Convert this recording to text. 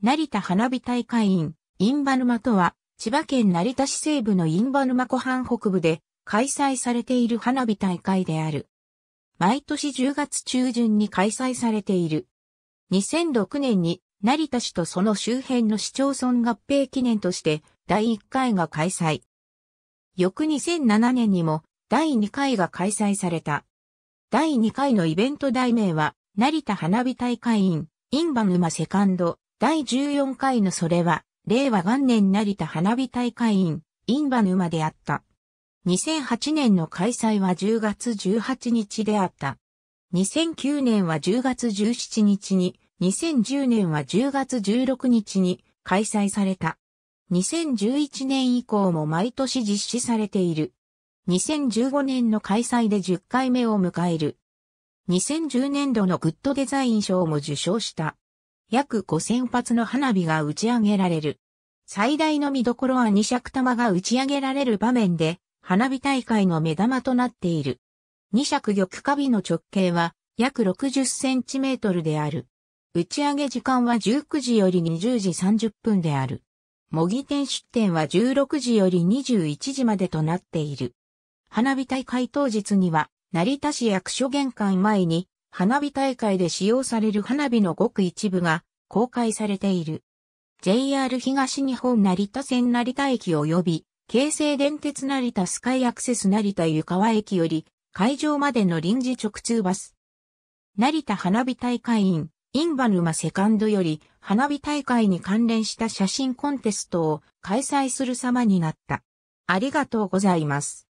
成田花火大会員、バヌ沼とは、千葉県成田市西部のイバヌ沼湖畔北部で開催されている花火大会である。毎年10月中旬に開催されている。2006年に成田市とその周辺の市町村合併記念として第1回が開催。翌2007年にも第2回が開催された。第2回のイベント題名は、成田花火大会員、インバ沼セカンド第14回のそれは、令和元年成田花火大会員、インバ沼であった。2008年の開催は10月18日であった。2009年は10月17日に、2010年は10月16日に開催された。2011年以降も毎年実施されている。2015年の開催で10回目を迎える。2010年度のグッドデザイン賞も受賞した。約5000発の花火が打ち上げられる。最大の見どころは二尺玉が打ち上げられる場面で、花火大会の目玉となっている。二尺玉花火の直径は約60センチメートルである。打ち上げ時間は19時より20時30分である。模擬店出店は16時より21時までとなっている。花火大会当日には、成田市役所玄関前に花火大会で使用される花火のごく一部が公開されている。JR 東日本成田線成田駅及び、京成電鉄成田スカイアクセス成田湯川駅より、会場までの臨時直通バス。成田花火大会員、インバマセカンドより、花火大会に関連した写真コンテストを開催する様になった。ありがとうございます。